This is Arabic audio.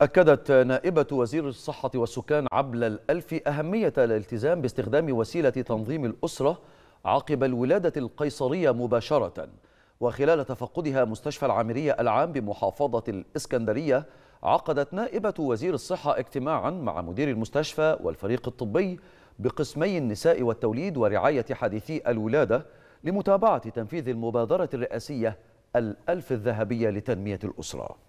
أكدت نائبة وزير الصحة والسكان عبل الألف أهمية الالتزام باستخدام وسيلة تنظيم الأسرة عقب الولادة القيصرية مباشرة وخلال تفقدها مستشفى العامرية العام بمحافظة الإسكندرية عقدت نائبة وزير الصحة اجتماعا مع مدير المستشفى والفريق الطبي بقسمي النساء والتوليد ورعاية حديثي الولادة لمتابعة تنفيذ المبادرة الرئاسية الألف الذهبية لتنمية الأسرة